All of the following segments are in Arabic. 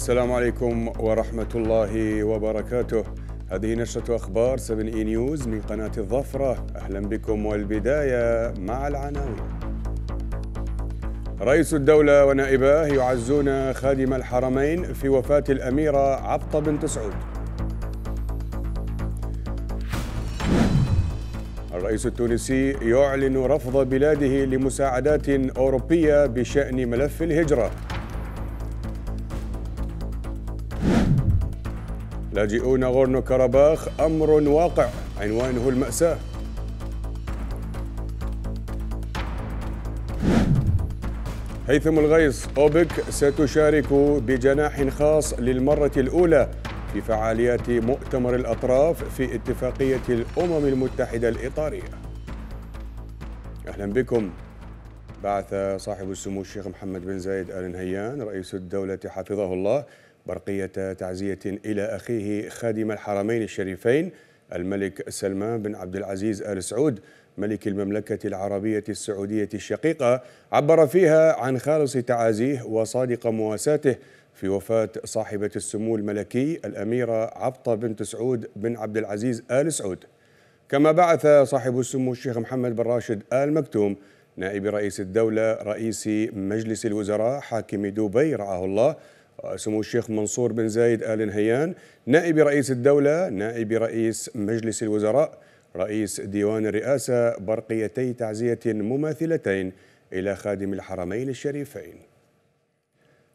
السلام عليكم ورحمة الله وبركاته هذه نشرة أخبار 7 إي نيوز من قناة الظفرة أهلا بكم والبداية مع العناوين رئيس الدولة ونائباه يعزون خادم الحرمين في وفاة الأميرة عبطة بنت سعود الرئيس التونسي يعلن رفض بلاده لمساعدات أوروبية بشأن ملف الهجرة لاجئون غورنو كرباخ أمر واقع عنوانه المأساة هيثم الغيص أوبك ستشارك بجناح خاص للمرة الأولى في فعاليات مؤتمر الأطراف في اتفاقية الأمم المتحدة الإطارية أهلا بكم بعث صاحب السمو الشيخ محمد بن زايد آل نهيان رئيس الدولة حفظه الله برقية تعزية إلى أخيه خادم الحرمين الشريفين الملك سلمان بن عبد العزيز آل سعود ملك المملكة العربية السعودية الشقيقة عبر فيها عن خالص تعازيه وصادق مواساته في وفاة صاحبة السمو الملكي الأميرة عبطة بنت سعود بن عبد العزيز آل سعود كما بعث صاحب السمو الشيخ محمد بن راشد آل مكتوم نائب رئيس الدولة رئيس مجلس الوزراء حاكم دبي رعاه الله آه، سمو الشيخ منصور بن زايد آل نهيان نائب رئيس الدولة نائب رئيس مجلس الوزراء رئيس ديوان الرئاسة برقيتي تعزية مماثلتين إلى خادم الحرمين الشريفين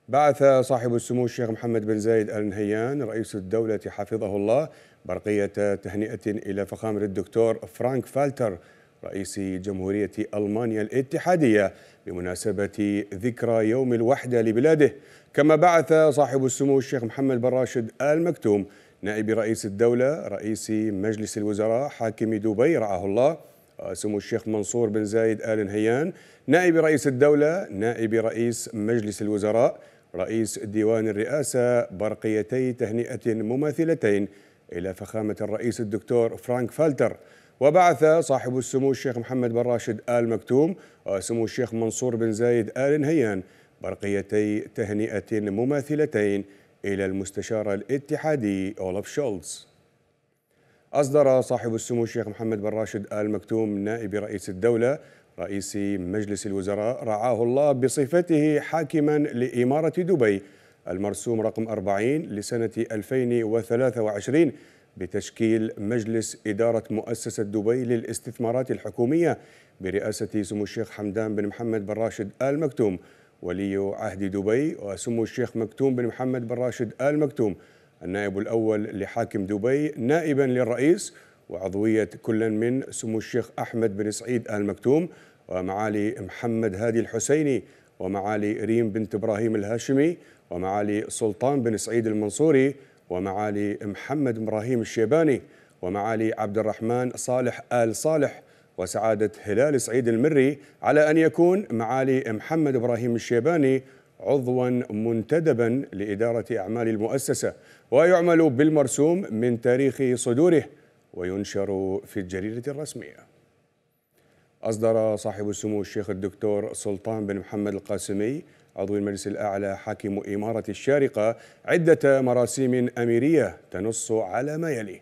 بعث صاحب السمو الشيخ محمد بن زايد آل نهيان رئيس الدولة حفظه الله برقية تهنئة إلى فخامة الدكتور فرانك فالتر رئيس جمهورية ألمانيا الاتحادية بمناسبة ذكرى يوم الوحدة لبلاده كما بعث صاحب السمو الشيخ محمد بن راشد آل مكتوم نائب رئيس الدولة رئيس مجلس الوزراء حاكم دبي رعاه الله سمو الشيخ منصور بن زايد آل نهيان نائب رئيس الدولة نائب رئيس مجلس الوزراء رئيس ديوان الرئاسة برقيتي تهنئة مماثلتين إلى فخامة الرئيس الدكتور فرانك فالتر وبعث صاحب السمو الشيخ محمد بن راشد آل مكتوم وسمو آه، الشيخ منصور بن زايد آل نهيان برقيتي تهنئة مماثلتين إلى المستشار الاتحادي أولف شولتز أصدر صاحب السمو الشيخ محمد بن راشد آل مكتوم نائب رئيس الدولة رئيس مجلس الوزراء رعاه الله بصفته حاكما لإمارة دبي المرسوم رقم 40 لسنة 2023 بتشكيل مجلس إدارة مؤسسة دبي للاستثمارات الحكومية برئاسة سمو الشيخ حمدان بن محمد بن راشد آل مكتوم ولي عهد دبي وسمو الشيخ مكتوم بن محمد بن راشد آل مكتوم النائب الأول لحاكم دبي نائبا للرئيس وعضوية كل من سمو الشيخ أحمد بن سعيد آل مكتوم ومعالي محمد هادي الحسيني ومعالي ريم بنت إبراهيم الهاشمي ومعالي سلطان بن سعيد المنصوري ومعالي محمد إبراهيم الشيباني ومعالي عبد الرحمن صالح آل صالح وسعادة هلال سعيد المري على أن يكون معالي محمد إبراهيم الشيباني عضوا منتدبا لإدارة أعمال المؤسسة ويعمل بالمرسوم من تاريخ صدوره وينشر في الجريدة الرسمية أصدر صاحب السمو الشيخ الدكتور سلطان بن محمد القاسمي عضو المجلس الأعلى حاكم إمارة الشارقة عدة مراسيم أميرية تنص على ما يلي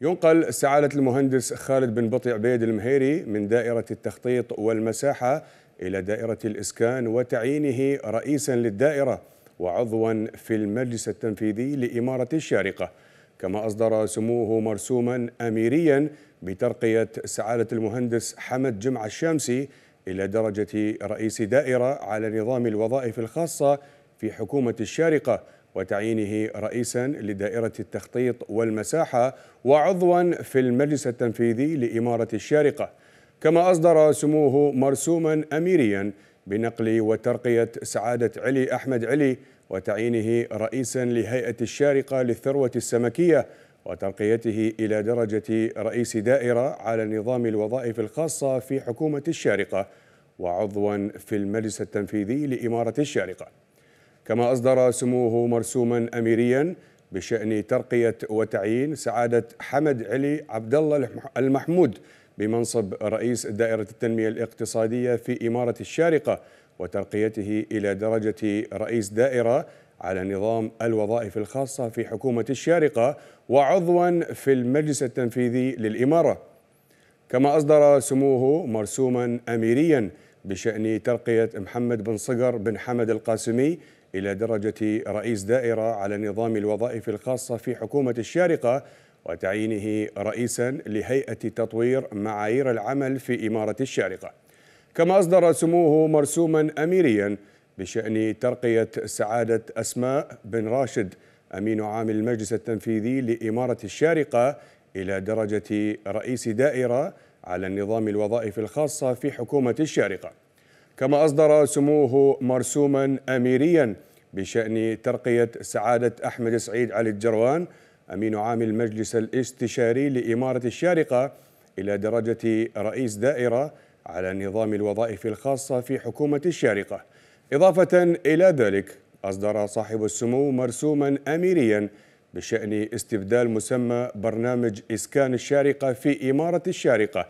ينقل سعادة المهندس خالد بن بطي عبيد المهيري من دائرة التخطيط والمساحة إلى دائرة الإسكان وتعيينه رئيسا للدائرة وعضوا في المجلس التنفيذي لإمارة الشارقة كما أصدر سموه مرسوما أميريا بترقية سعادة المهندس حمد جمعة الشامسي إلى درجة رئيس دائرة على نظام الوظائف الخاصة في حكومة الشارقة وتعيينه رئيسا لدائرة التخطيط والمساحة وعضوا في المجلس التنفيذي لإمارة الشارقة كما أصدر سموه مرسوما أميريا بنقل وترقية سعادة علي أحمد علي وتعيينه رئيسا لهيئة الشارقة للثروة السمكية وترقيته إلى درجة رئيس دائرة على نظام الوظائف الخاصة في حكومة الشارقة وعضوا في المجلس التنفيذي لإمارة الشارقة كما أصدر سموه مرسوما أميريا بشأن ترقية وتعيين سعادة حمد علي عبد الله المحمود بمنصب رئيس دائرة التنمية الاقتصادية في إمارة الشارقة وترقيته إلى درجة رئيس دائرة على نظام الوظائف الخاصة في حكومة الشارقة وعضوا في المجلس التنفيذي للإمارة كما أصدر سموه مرسوما أميريا بشأن ترقية محمد بن صقر بن حمد القاسمي إلى درجة رئيس دائرة على نظام الوظائف الخاصة في حكومة الشارقة وتعيينه رئيسا لهيئة تطوير معايير العمل في إمارة الشارقة كما أصدر سموه مرسوما أميريا بشأن ترقية سعادة أسماء بن راشد أمين عام المجلس التنفيذي لإمارة الشارقة إلى درجة رئيس دائرة على النظام الوظائف الخاصة في حكومة الشارقة كما أصدر سموه مرسوما أميريا بشأن ترقية سعادة أحمد سعيد علي الجروان أمين عام المجلس الاستشاري لإمارة الشارقة إلى درجة رئيس دائرة على نظام الوظائف الخاصة في حكومة الشارقة إضافة إلى ذلك أصدر صاحب السمو مرسوما أميريا بشأن استبدال مسمى برنامج إسكان الشارقة في إمارة الشارقة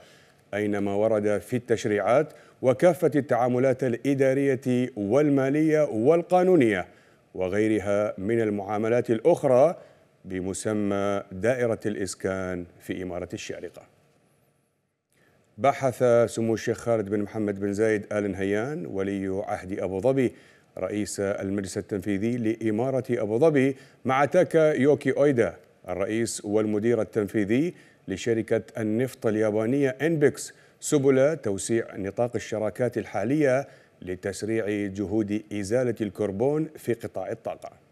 أينما ورد في التشريعات وكافة التعاملات الإدارية والمالية والقانونية وغيرها من المعاملات الأخرى بمسمى دائرة الإسكان في إمارة الشارقة بحث سمو الشيخ خالد بن محمد بن زايد آل نهيان ولي عهد أبو ظبي رئيس المجلس التنفيذي لإمارة أبو ظبي مع تاكا يوكي أويدا الرئيس والمدير التنفيذي لشركة النفط اليابانية إنبكس سبل توسيع نطاق الشراكات الحالية لتسريع جهود إزالة الكربون في قطاع الطاقة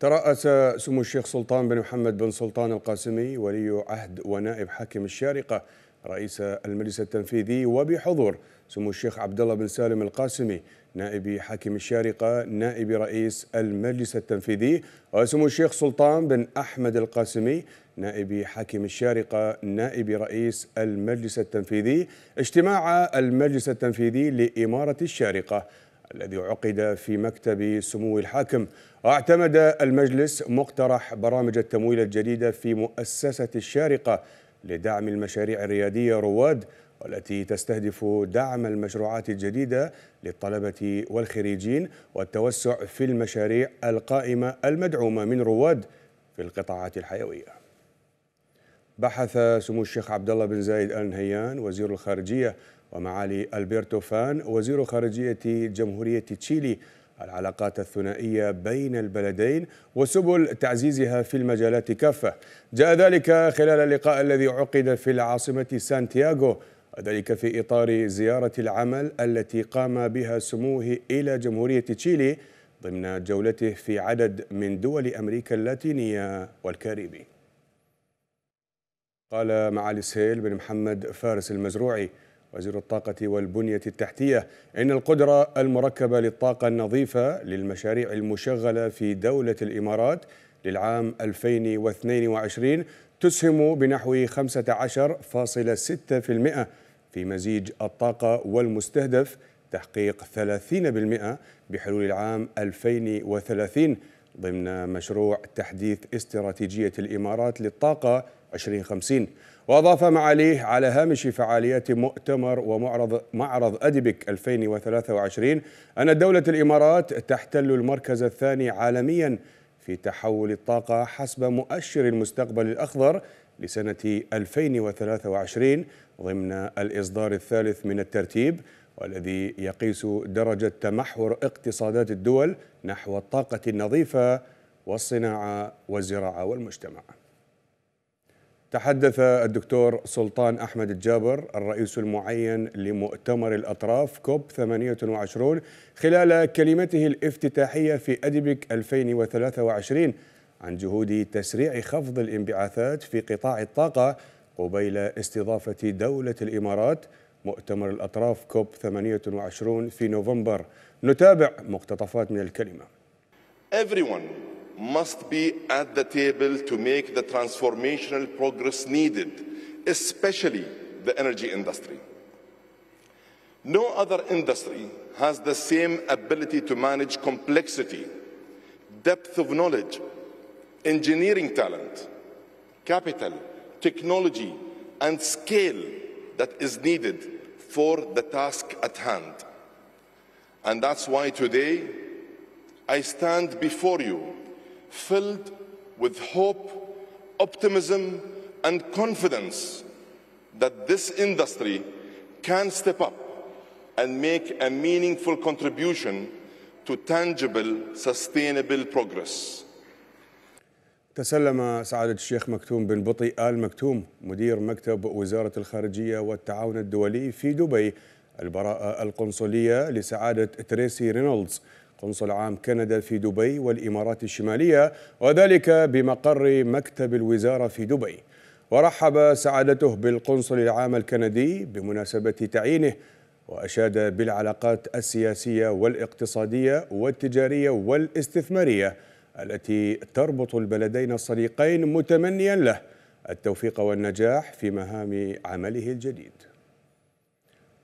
ترأس سمو الشيخ سلطان بن محمد بن سلطان القاسمي ولي عهد ونائب حاكم الشارقة رئيس المجلس التنفيذي وبحضور سمو الشيخ عبد الله بن سالم القاسمي نائب حاكم الشارقة نائب رئيس المجلس التنفيذي وسمو الشيخ سلطان بن أحمد القاسمي نائب حاكم الشارقة نائب رئيس المجلس التنفيذي اجتماع المجلس التنفيذي لإمارة الشارقة الذي عقد في مكتب سمو الحاكم واعتمد المجلس مقترح برامج التمويل الجديدة في مؤسسة الشارقة لدعم المشاريع الريادية رواد والتي تستهدف دعم المشروعات الجديدة للطلبة والخريجين والتوسع في المشاريع القائمة المدعومة من رواد في القطاعات الحيوية بحث سمو الشيخ عبد الله بن زايد آل نهيان وزير الخارجية ومعالي ألبرتو فان وزير خارجية جمهورية تشيلي العلاقات الثنائية بين البلدين وسبل تعزيزها في المجالات كافة جاء ذلك خلال اللقاء الذي عقد في العاصمة سانتياغو وذلك في إطار زيارة العمل التي قام بها سموه إلى جمهورية تشيلي ضمن جولته في عدد من دول أمريكا اللاتينية والكاريبي قال معالي سهيل بن محمد فارس المزروعي وزير الطاقة والبنية التحتية إن القدرة المركبة للطاقة النظيفة للمشاريع المشغلة في دولة الإمارات للعام 2022 تسهم بنحو 15.6% في مزيج الطاقة والمستهدف تحقيق 30% بحلول العام 2030 ضمن مشروع تحديث استراتيجية الإمارات للطاقة 2050 وأضاف معاليه على هامش فعاليات مؤتمر ومعرض معرض أدبك 2023 أن دولة الإمارات تحتل المركز الثاني عالميا في تحول الطاقة حسب مؤشر المستقبل الأخضر لسنة 2023 ضمن الإصدار الثالث من الترتيب والذي يقيس درجة تمحور اقتصادات الدول نحو الطاقة النظيفة والصناعة والزراعة والمجتمع تحدث الدكتور سلطان أحمد الجابر الرئيس المعين لمؤتمر الأطراف كوب 28 خلال كلمته الافتتاحية في أدبك 2023 عن جهود تسريع خفض الانبعاثات في قطاع الطاقة قبيل استضافة دولة الإمارات مؤتمر الأطراف كوب 28 في نوفمبر نتابع مقتطفات من الكلمة Everyone must be at the table to make the transformational progress needed, especially the energy industry. No other industry has the same ability to manage complexity, depth of knowledge, engineering talent, capital, technology, and scale that is needed for the task at hand. And that's why today I stand before you filled with hope, optimism, and confidence that this industry can step up and make a meaningful contribution to tangible, sustainable progress. تسلم سعادة الشيخ مكتوم بن بطي آل مكتوم مدير مكتب وزارة الخارجية والتعاون الدولي في دبي البراءة القنصلية لسعادة تريسي رينولدز قنصل عام كندا في دبي والإمارات الشمالية وذلك بمقر مكتب الوزارة في دبي ورحب سعادته بالقنصل العام الكندي بمناسبة تعيينه وأشاد بالعلاقات السياسية والاقتصادية والتجارية والاستثمارية التي تربط البلدين الصديقين متمنيا له التوفيق والنجاح في مهام عمله الجديد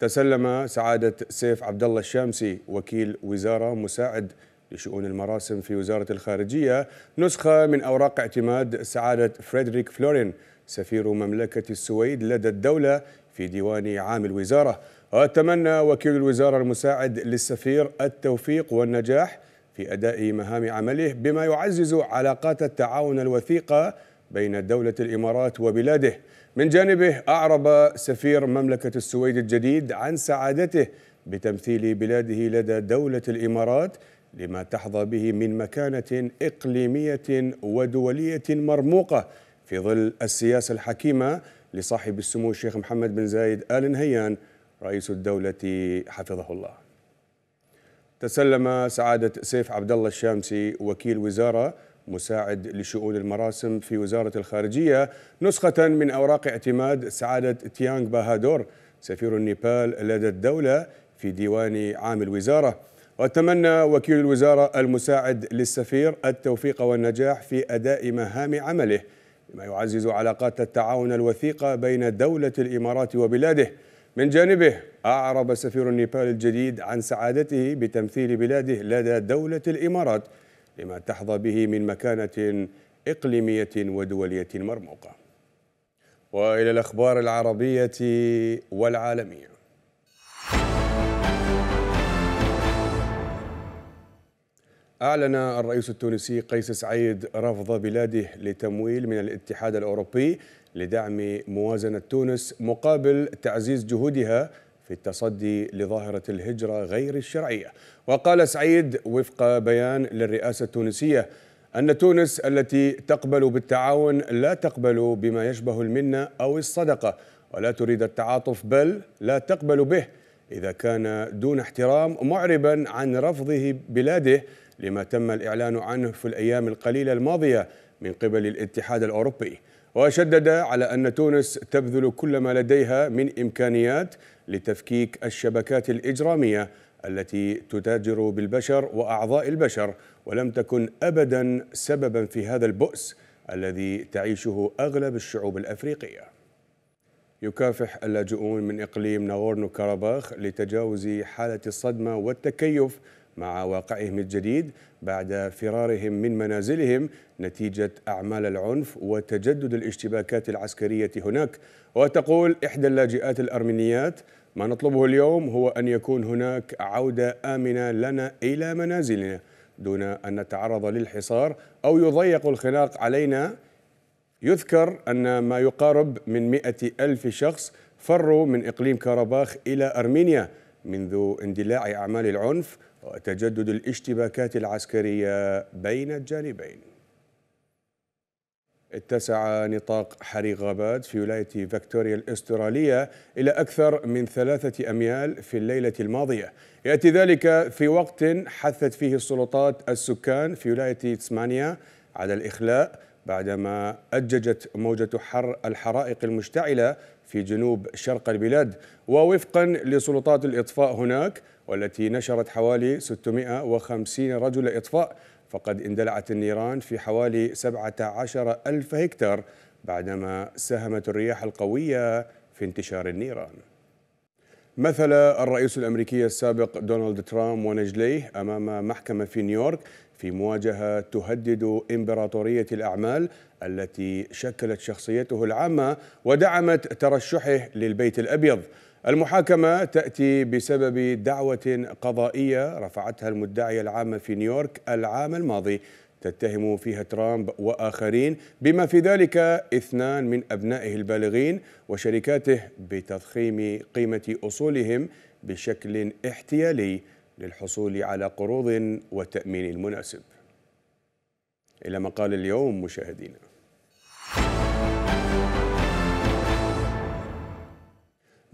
تسلم سعادة سيف عبد الله الشامسي وكيل وزارة مساعد لشؤون المراسم في وزارة الخارجية نسخة من أوراق اعتماد سعادة فريدريك فلورين سفير مملكة السويد لدى الدولة في ديوان عام الوزارة وأتمنى وكيل الوزارة المساعد للسفير التوفيق والنجاح في أداء مهام عمله بما يعزز علاقات التعاون الوثيقة بين دولة الإمارات وبلاده من جانبه أعرب سفير مملكة السويد الجديد عن سعادته بتمثيل بلاده لدى دولة الإمارات لما تحظى به من مكانة إقليمية ودولية مرموقة في ظل السياسة الحكيمة لصاحب السمو الشيخ محمد بن زايد آل نهيان رئيس الدولة حفظه الله تسلم سعادة سيف عبد الله الشامسي وكيل وزارة مساعد لشؤون المراسم في وزارة الخارجية نسخة من أوراق اعتماد سعادة تيانغ باهادور سفير النيبال لدى الدولة في ديوان عام الوزارة وتمنى وكيل الوزارة المساعد للسفير التوفيق والنجاح في أداء مهام عمله بما يعزز علاقات التعاون الوثيقة بين دولة الإمارات وبلاده من جانبه أعرب سفير النيبال الجديد عن سعادته بتمثيل بلاده لدى دولة الإمارات لما تحظى به من مكانة إقليمية ودولية مرموقة وإلى الأخبار العربية والعالمية أعلن الرئيس التونسي قيس سعيد رفض بلاده لتمويل من الاتحاد الأوروبي لدعم موازنة تونس مقابل تعزيز جهودها في التصدي لظاهرة الهجرة غير الشرعية وقال سعيد وفق بيان للرئاسة التونسية أن تونس التي تقبل بالتعاون لا تقبل بما يشبه المنة أو الصدقة ولا تريد التعاطف بل لا تقبل به إذا كان دون احترام معربا عن رفضه بلاده لما تم الإعلان عنه في الأيام القليلة الماضية من قبل الاتحاد الأوروبي وشدد على أن تونس تبذل كل ما لديها من إمكانيات لتفكيك الشبكات الإجرامية التي تتاجر بالبشر وأعضاء البشر ولم تكن أبدا سببا في هذا البؤس الذي تعيشه أغلب الشعوب الأفريقية يكافح اللاجئون من إقليم ناغورنو كاراباخ لتجاوز حالة الصدمة والتكيف مع واقعهم الجديد بعد فرارهم من منازلهم نتيجة أعمال العنف وتجدد الاشتباكات العسكرية هناك وتقول إحدى اللاجئات الأرمينيات ما نطلبه اليوم هو أن يكون هناك عودة آمنة لنا إلى منازلنا دون أن نتعرض للحصار أو يضيق الخناق علينا يذكر أن ما يقارب من مئة ألف شخص فروا من إقليم كارباخ إلى أرمينيا منذ اندلاع أعمال العنف وتجدد الاشتباكات العسكرية بين الجانبين اتسع نطاق حريق غابات في ولاية فيكتوريا الأسترالية إلى أكثر من ثلاثة أميال في الليلة الماضية يأتي ذلك في وقت حثت فيه السلطات السكان في ولاية تسمانيا على الإخلاء بعدما أججت موجة حر الحرائق المشتعلة في جنوب شرق البلاد ووفقا لسلطات الإطفاء هناك والتي نشرت حوالي 650 رجل إطفاء فقد اندلعت النيران في حوالي 17 ألف هكتار بعدما ساهمت الرياح القوية في انتشار النيران مثل الرئيس الامريكي السابق دونالد ترامب ونجليه امام محكمه في نيويورك في مواجهه تهدد امبراطوريه الاعمال التي شكلت شخصيته العامه ودعمت ترشحه للبيت الابيض. المحاكمه تاتي بسبب دعوه قضائيه رفعتها المدعيه العامه في نيويورك العام الماضي تتهم فيها ترامب واخرين بما في ذلك اثنان من ابنائه البالغين وشركاته بتضخيم قيمه اصولهم بشكل احتيالي للحصول على قروض وتامين مناسب الى مقال اليوم مشاهدينا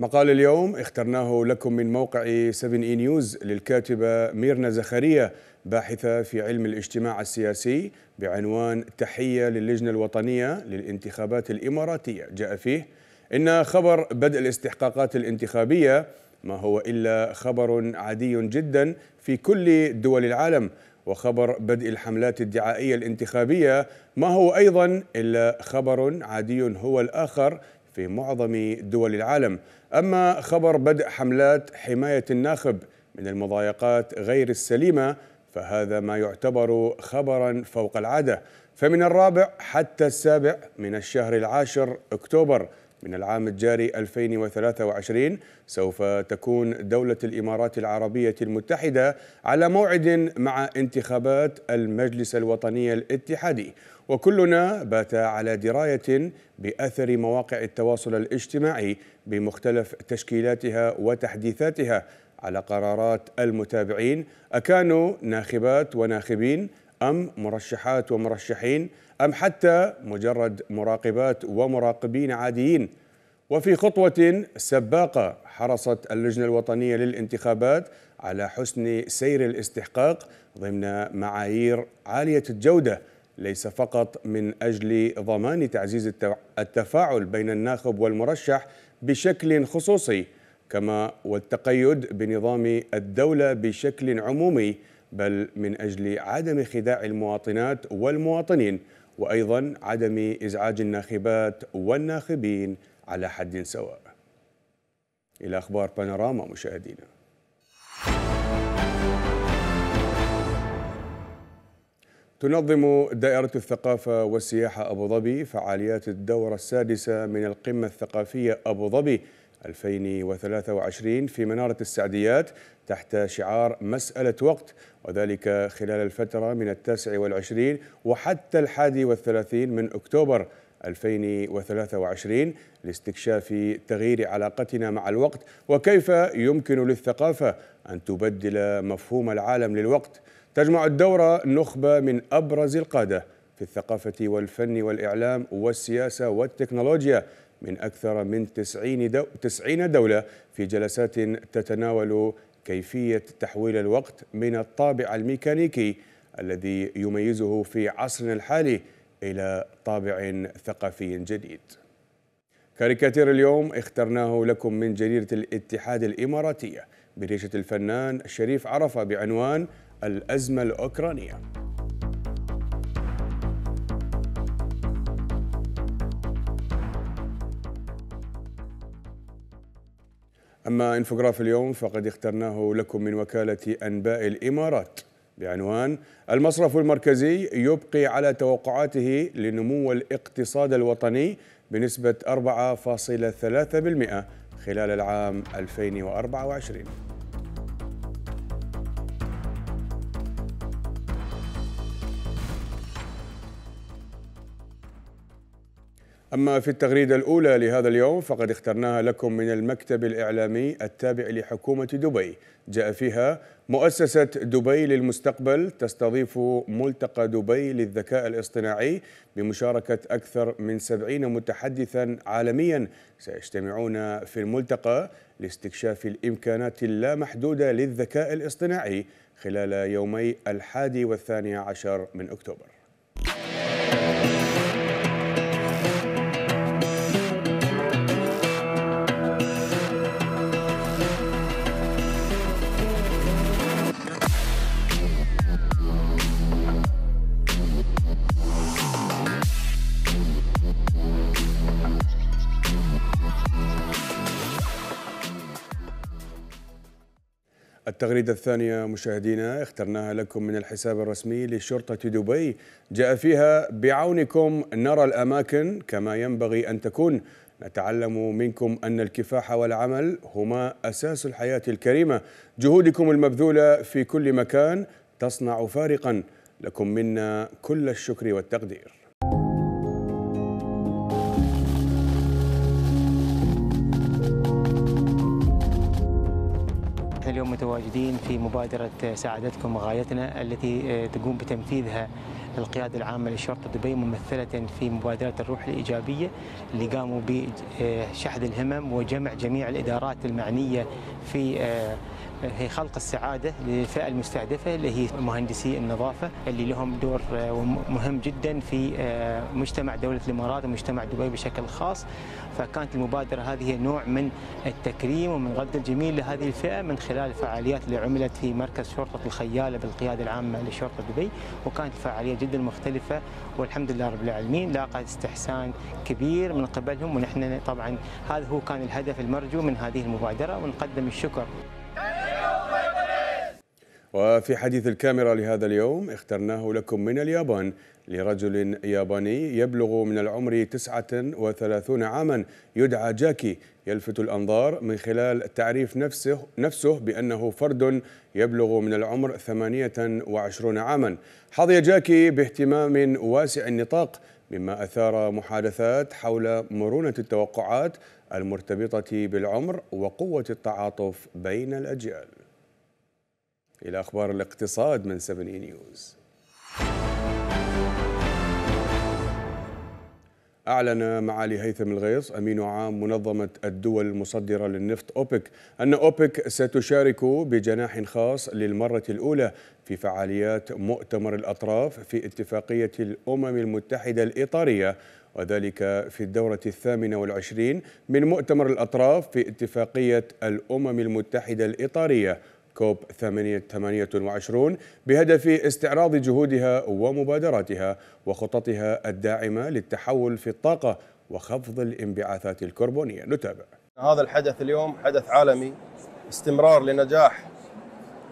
مقال اليوم اخترناه لكم من موقع 7 اي نيوز للكاتبة ميرنا زخارية باحثة في علم الاجتماع السياسي بعنوان تحية للجنة الوطنية للانتخابات الإماراتية جاء فيه إن خبر بدء الاستحقاقات الانتخابية ما هو إلا خبر عادي جدا في كل دول العالم وخبر بدء الحملات الدعائية الانتخابية ما هو أيضا إلا خبر عادي هو الآخر في معظم دول العالم أما خبر بدء حملات حماية الناخب من المضايقات غير السليمة فهذا ما يعتبر خبرا فوق العادة فمن الرابع حتى السابع من الشهر العاشر أكتوبر من العام الجاري 2023 سوف تكون دولة الإمارات العربية المتحدة على موعد مع انتخابات المجلس الوطني الاتحادي وكلنا بات على درايه باثر مواقع التواصل الاجتماعي بمختلف تشكيلاتها وتحديثاتها على قرارات المتابعين اكانوا ناخبات وناخبين ام مرشحات ومرشحين ام حتى مجرد مراقبات ومراقبين عاديين وفي خطوه سباقه حرصت اللجنه الوطنيه للانتخابات على حسن سير الاستحقاق ضمن معايير عاليه الجوده ليس فقط من أجل ضمان تعزيز التفاعل بين الناخب والمرشح بشكل خصوصي كما والتقيد بنظام الدولة بشكل عمومي بل من أجل عدم خداع المواطنات والمواطنين وأيضا عدم إزعاج الناخبات والناخبين على حد سواء إلى أخبار بانوراما مشاهدينا تنظم دائرة الثقافة والسياحة أبو ظبي فعاليات الدورة السادسة من القمة الثقافية أبو ظبي 2023 في منارة السعديات تحت شعار مسألة وقت وذلك خلال الفترة من التاسع والعشرين وحتى الحادي والثلاثين من أكتوبر 2023 لاستكشاف تغيير علاقتنا مع الوقت وكيف يمكن للثقافة أن تبدل مفهوم العالم للوقت تجمع الدورة نخبة من أبرز القادة في الثقافة والفن والإعلام والسياسة والتكنولوجيا من أكثر من 90 دولة في جلسات تتناول كيفية تحويل الوقت من الطابع الميكانيكي الذي يميزه في عصرنا الحالي إلى طابع ثقافي جديد كاريكاتير اليوم اخترناه لكم من جريدة الاتحاد الإماراتية بريشة الفنان شريف عرفة بعنوان الأزمة الأوكرانية أما إنفوغراف اليوم فقد اخترناه لكم من وكالة أنباء الإمارات بعنوان المصرف المركزي يبقي على توقعاته لنمو الاقتصاد الوطني بنسبة 4.3% خلال العام 2024 أما في التغريدة الأولى لهذا اليوم فقد اخترناها لكم من المكتب الإعلامي التابع لحكومة دبي جاء فيها مؤسسة دبي للمستقبل تستضيف ملتقى دبي للذكاء الاصطناعي بمشاركة أكثر من سبعين متحدثا عالميا سيجتمعون في الملتقى لاستكشاف الإمكانات اللامحدودة للذكاء الاصطناعي خلال يومي الحادي والثاني عشر من أكتوبر التغريدة الثانية مشاهدينا اخترناها لكم من الحساب الرسمي لشرطة دبي جاء فيها بعونكم نرى الأماكن كما ينبغي أن تكون نتعلم منكم أن الكفاح والعمل هما أساس الحياة الكريمة جهودكم المبذولة في كل مكان تصنع فارقا لكم منا كل الشكر والتقدير متواجدين في مبادرة سعادتكم غايتنا التي آه، تقوم بتنفيذها القيادة العامة لشرطة دبي ممثلة في مبادرة الروح الإيجابية اللي قاموا بشحذ آه، الهمم وجمع جميع الإدارات المعنية في آه، هي خلق السعاده للفئه المستهدفه اللي هي مهندسي النظافه اللي لهم دور آه، مهم جدا في آه، مجتمع دوله الامارات ومجتمع دبي بشكل خاص فكانت المبادره هذه نوع من التكريم ومن رد الجميل لهذه الفئه من خلال الفعاليات اللي عملت في مركز شرطه الخياله بالقياده العامه لشرطه دبي وكانت الفعاليه جدا مختلفه والحمد لله رب العالمين لاقت استحسان كبير من قبلهم ونحن طبعا هذا هو كان الهدف المرجو من هذه المبادره ونقدم الشكر وفي حديث الكاميرا لهذا اليوم اخترناه لكم من اليابان لرجل ياباني يبلغ من العمر 39 عاما يدعى جاكي يلفت الأنظار من خلال تعريف نفسه, نفسه بأنه فرد يبلغ من العمر 28 عاما حظي جاكي باهتمام واسع النطاق مما أثار محادثات حول مرونة التوقعات المرتبطة بالعمر وقوة التعاطف بين الأجيال إلى أخبار الاقتصاد من 7 نيوز أعلن معالي هيثم الغيص أمين عام منظمة الدول المصدرة للنفط أوبك أن أوبك ستشارك بجناح خاص للمرة الأولى في فعاليات مؤتمر الأطراف في اتفاقية الأمم المتحدة الإطارية وذلك في الدورة الثامنة والعشرين من مؤتمر الأطراف في اتفاقية الأمم المتحدة الإطارية كوب 28 بهدف استعراض جهودها ومبادراتها وخططها الداعمة للتحول في الطاقة وخفض الانبعاثات الكربونية نتابع هذا الحدث اليوم حدث عالمي استمرار لنجاح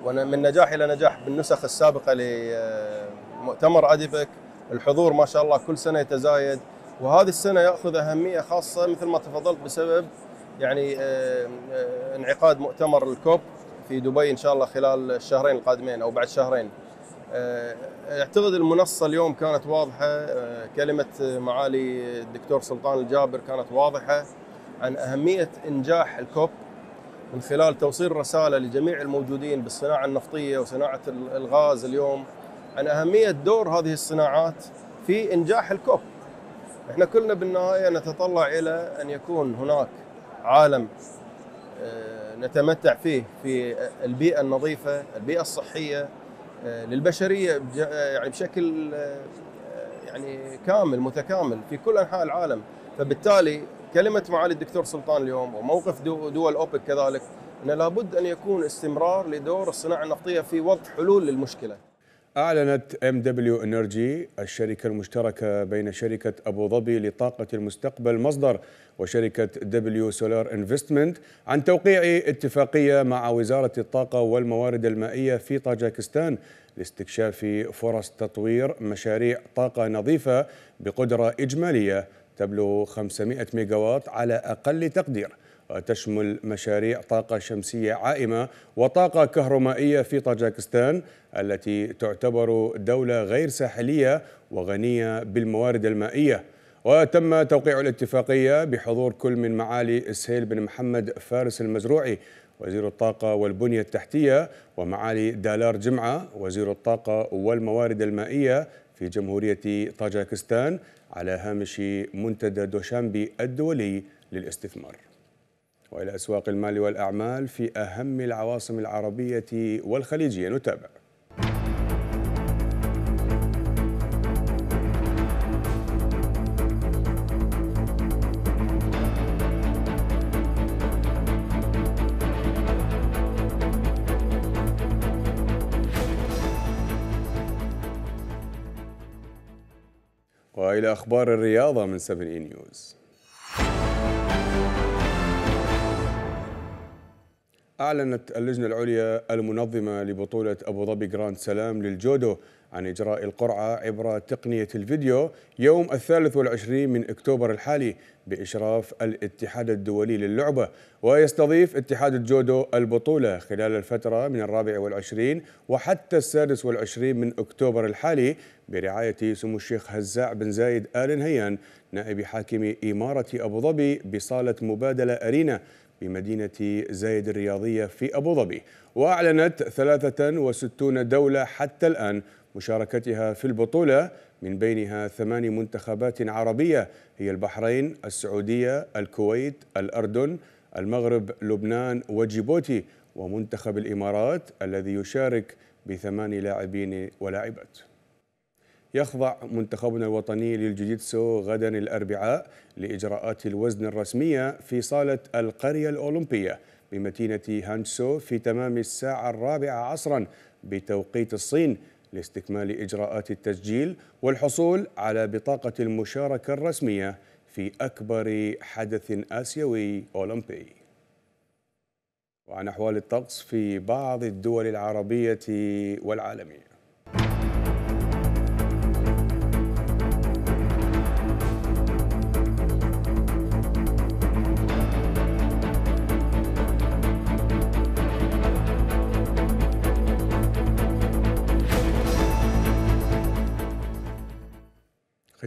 ومن نجاح إلى نجاح بالنسخ السابقة لمؤتمر أديبك الحضور ما شاء الله كل سنة يتزايد وهذه السنة يأخذ أهمية خاصة مثل ما تفضلت بسبب يعني آه، آه، انعقاد مؤتمر الكوب في دبي ان شاء الله خلال الشهرين القادمين او بعد شهرين آه، اعتقد المنصه اليوم كانت واضحه آه، كلمه معالي الدكتور سلطان الجابر كانت واضحه عن اهميه انجاح الكوب من خلال توصيل رساله لجميع الموجودين بالصناعه النفطيه وصناعه الغاز اليوم عن اهميه دور هذه الصناعات في انجاح الكوب. احنا كلنا بالنهايه نتطلع الى ان يكون هناك عالم آه، نتمتع فيه في البيئة النظيفة البيئة الصحية آه، للبشرية آه، يعني بشكل آه، يعني كامل متكامل في كل أنحاء العالم فبالتالي كلمة معالي الدكتور سلطان اليوم وموقف دول أوبك كذلك أنه لابد أن يكون استمرار لدور الصناعة النفطية في وضع حلول للمشكلة أعلنت ام دبليو انرجي الشركة المشتركة بين شركة أبو ظبي لطاقة المستقبل مصدر وشركة دبليو سولار انفستمنت عن توقيع اتفاقية مع وزارة الطاقة والموارد المائية في طاجكستان لاستكشاف فرص تطوير مشاريع طاقة نظيفة بقدرة إجمالية تبلغ 500 ميجاوات على أقل تقدير وتشمل مشاريع طاقة شمسية عائمة وطاقة كهرومائية في طاجكستان التي تعتبر دولة غير ساحلية وغنية بالموارد المائية وتم توقيع الاتفاقية بحضور كل من معالي إسهيل بن محمد فارس المزروعي وزير الطاقة والبنية التحتية ومعالي دالار جمعة وزير الطاقة والموارد المائية في جمهورية طاجكستان على هامش منتدى دوشامبي الدولي للاستثمار والى اسواق المال والاعمال في اهم العواصم العربيه والخليجيه نتابع. والى اخبار الرياضه من 7 نيوز أعلنت اللجنة العليا المنظمة لبطولة أبو ظبي جراند سلام للجودو عن إجراء القرعة عبر تقنية الفيديو يوم الثالث والعشرين من أكتوبر الحالي بإشراف الاتحاد الدولي للعبة ويستضيف اتحاد الجودو البطولة خلال الفترة من الرابع والعشرين وحتى السادس والعشرين من أكتوبر الحالي برعاية سمو الشيخ هزاع بن زايد آل نهيان نائب حاكم إمارة أبو ظبي بصالة مبادلة أرينا بمدينة زايد الرياضية في أبو ظبي وأعلنت 63 دولة حتى الآن مشاركتها في البطولة من بينها ثمان منتخبات عربية هي البحرين، السعودية، الكويت، الأردن، المغرب، لبنان وجيبوتي ومنتخب الإمارات الذي يشارك بثمان لاعبين ولاعبات يخضع منتخبنا الوطني للجوجيتسو غدا الأربعاء لإجراءات الوزن الرسمية في صالة القرية الأولمبية بمدينة هانسو في تمام الساعة الرابعة عصرا بتوقيت الصين لاستكمال إجراءات التسجيل والحصول على بطاقة المشاركة الرسمية في أكبر حدث آسيوي أولمبي وعن أحوال الطقس في بعض الدول العربية والعالمية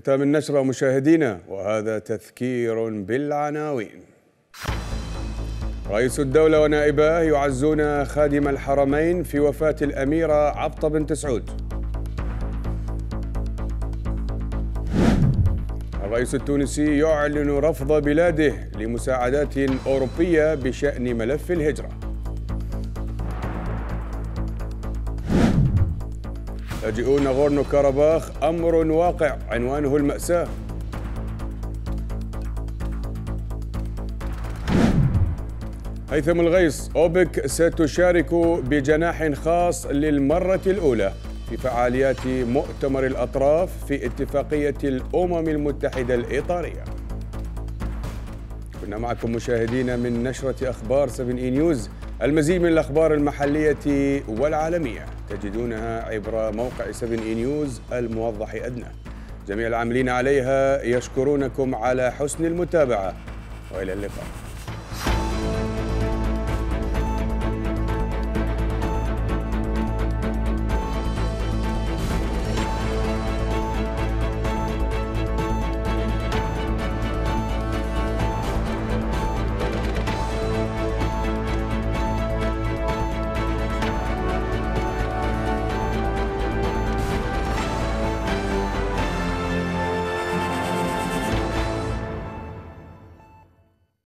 ختام النشرة مشاهدينا وهذا تذكير بالعناوين رئيس الدولة ونائباه يعزون خادم الحرمين في وفاة الأميرة عبطة بنت سعود الرئيس التونسي يعلن رفض بلاده لمساعدات أوروبية بشأن ملف الهجرة لاجئو ناغورنو كاراباخ أمر واقع عنوانه المأساة هيثم الغيص أوبك ستشارك بجناح خاص للمرة الأولى في فعاليات مؤتمر الأطراف في اتفاقية الأمم المتحدة الإطارية كنا معكم مشاهدينا من نشرة أخبار 7 إي نيوز المزيد من الأخبار المحلية والعالمية تجدونها عبر موقع 7 اي نيوز الموضح أدنى جميع العاملين عليها يشكرونكم على حسن المتابعة وإلى اللقاء